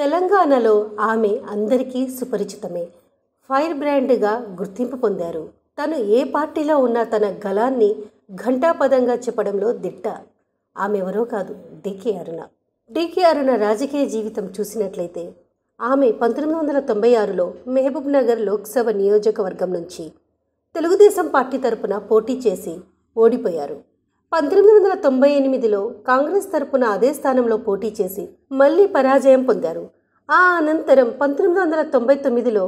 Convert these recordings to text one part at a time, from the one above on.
తెలంగాణలో ఆమె అందరికీ సుపరిచితమే ఫైర్ బ్రాండ్గా గుర్తింపు పొందారు తను ఏ పార్టీలో ఉన్నా తన గళాన్ని ఘంటాపదంగా చెప్పడంలో దిట్ట ఆమె ఎవరో కాదు డికే అరుణ డికే అరుణ రాజకీయ జీవితం చూసినట్లయితే ఆమె పంతొమ్మిది వందల తొంభై ఆరులో మహబూబ్ నగర్ లోక్సభ నియోజకవర్గం నుంచి తెలుగుదేశం పార్టీ తరపున పోటీ చేసి ఓడిపోయారు పంతొమ్మిది వందల తొంభై ఎనిమిదిలో కాంగ్రెస్ తరపున అదే స్థానంలో పోటీ చేసి మళ్లీ పరాజయం పొందారు ఆ అనంతరం పంతొమ్మిది వందల తొంభై తొమ్మిదిలో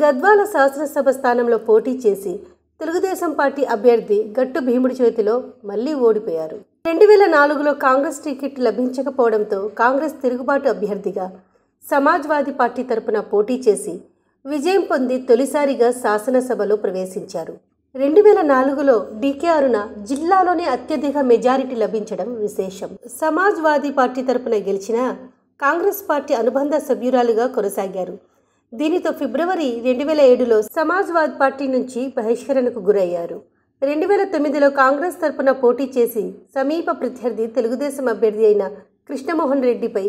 గద్వాల శాసనసభ స్థానంలో పోటీ చేసి తెలుగుదేశం పార్టీ అభ్యర్థి గట్టు భీముడి చేతిలో మళ్లీ ఓడిపోయారు రెండు వేల నాలుగులో కాంగ్రెస్ టికెట్ లభించకపోవడంతో కాంగ్రెస్ తిరుగుబాటు అభ్యర్థిగా సమాజ్వాదీ పార్టీ తరపున పోటీ చేసి విజయం పొంది తొలిసారిగా శాసనసభలో ప్రవేశించారు రెండు వేల నాలుగులో డీకే అరుణ జిల్లాలోనే అత్యధిక మెజారిటీ లభించడం విశేషం సమాజ్వాదీ పార్టీ తరపున గెలిచిన కాంగ్రెస్ పార్టీ అనుబంధ సభ్యురాలుగా కొనసాగారు దీనితో ఫిబ్రవరి రెండు వేల ఏడులో సమాజ్వాద్ పార్టీ నుంచి బహిష్కరణకు గురయ్యారు రెండు వేల తొమ్మిదిలో కాంగ్రెస్ తరపున పోటీ చేసి సమీప ప్రత్యర్థి తెలుగుదేశం అభ్యర్థి అయిన కృష్ణమోహన్ రెడ్డిపై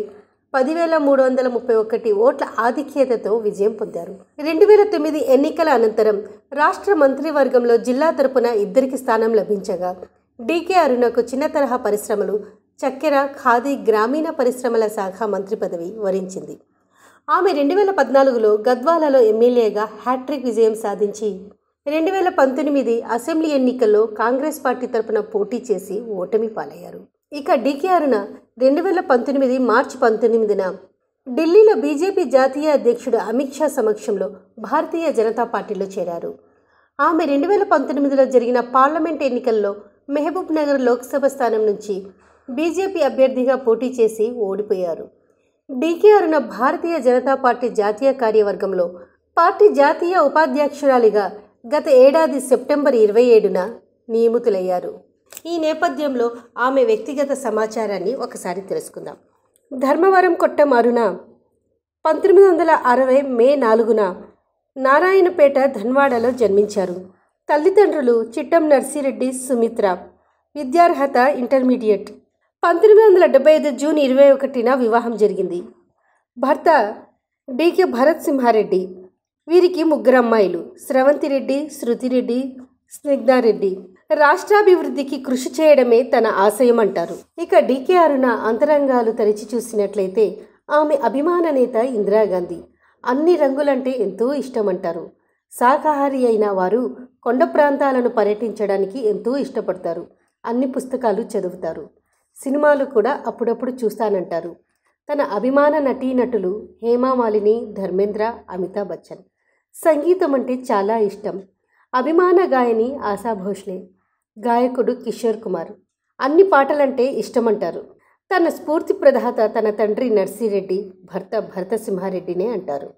పదివేల మూడు వందల ముప్పై ఒకటి ఓట్ల ఆధిక్యతతో విజయం పొందారు రెండు వేల తొమ్మిది ఎన్నికల అనంతరం రాష్ట్ర మంత్రివర్గంలో జిల్లా తరపున ఇద్దరికి స్థానం లభించగా డీకే అరుణకు చిన్న తరహా పరిశ్రమలు చక్కెర ఖాదీ గ్రామీణ పరిశ్రమల శాఖ మంత్రి పదవి వరించింది ఆమె రెండు వేల పద్నాలుగులో గద్వాలలో ఎమ్మెల్యేగా హ్యాట్రిక్ విజయం సాధించి రెండు వేల పంతొమ్మిది అసెంబ్లీ ఎన్నికల్లో కాంగ్రెస్ పార్టీ తరపున పోటీ చేసి ఓటమి పాలయ్యారు ఇక డీకే అరుణ రెండు వేల పంతొమ్మిది మార్చి పంతొమ్మిదిన ఢిల్లీలో బీజేపీ జాతీయ అధ్యక్షుడు అమిత్ షా సమక్షంలో భారతీయ జనతా పార్టీలో చేరారు ఆమె రెండు వేల పంతొమ్మిదిలో జరిగిన పార్లమెంట్ ఎన్నికల్లో మెహబూబ్ నగర్ లోక్సభ స్థానం నుంచి బీజేపీ అభ్యర్థిగా పోటీ చేసి ఓడిపోయారు డీకే అరుణ భారతీయ జనతా పార్టీ జాతీయ కార్యవర్గంలో పార్టీ జాతీయ ఉపాధ్యక్షురాలిగా గత ఏడాది సెప్టెంబర్ ఇరవై ఏడున నియమితులయ్యారు ఈ నేపథ్యంలో ఆమె వ్యక్తిగత సమాచారాన్ని ఒకసారి తెలుసుకుందాం ధర్మవరం కొట్టం అరుణ పంతొమ్మిది వందల అరవై మే నాలుగున నారాయణపేట ధన్వాడలో జన్మించారు తల్లిదండ్రులు చిట్టం నర్సిరెడ్డి సుమిత్ర విద్యార్హత ఇంటర్మీడియట్ పంతొమ్మిది వందల డెబ్బై ఐదు జూన్ ఇరవై ఒకటిన వివాహం జరిగింది భర్త డికే భరత్ సింహారెడ్డి వీరికి ముగ్గురు అమ్మాయిలు స్రవంతిరెడ్డి శృతిరెడ్డి స్నిగ్ధారెడ్డి రాష్ట్రాభివృద్ధికి కృషి చేయడమే తన ఆశయం అంటారు ఇక డికే అరుణ అంతరంగాలు తరిచి చూసినట్లయితే ఆమె అభిమాన నేత ఇందిరాగాంధీ అన్ని రంగులంటే ఎంతో ఇష్టమంటారు శాకాహారి అయిన వారు కొండ ప్రాంతాలను పర్యటించడానికి ఎంతో ఇష్టపడతారు అన్ని పుస్తకాలు చదువుతారు సినిమాలు కూడా అప్పుడప్పుడు చూస్తానంటారు తన అభిమాన నటీనటులు హేమామాలిని ధర్మేంద్ర అమితాబ్ బచ్చన్ సంగీతం అంటే చాలా ఇష్టం అభిమాన గాయని ఆశా భోస్లే గాయకుడు కిషోర్ కుమార్ అన్ని పాటలంటే ఇష్టమంటారు తన స్ఫూర్తి ప్రదాత తన తండ్రి నర్సిరెడ్డి భర్త భరతసింహారెడ్డినే అంటారు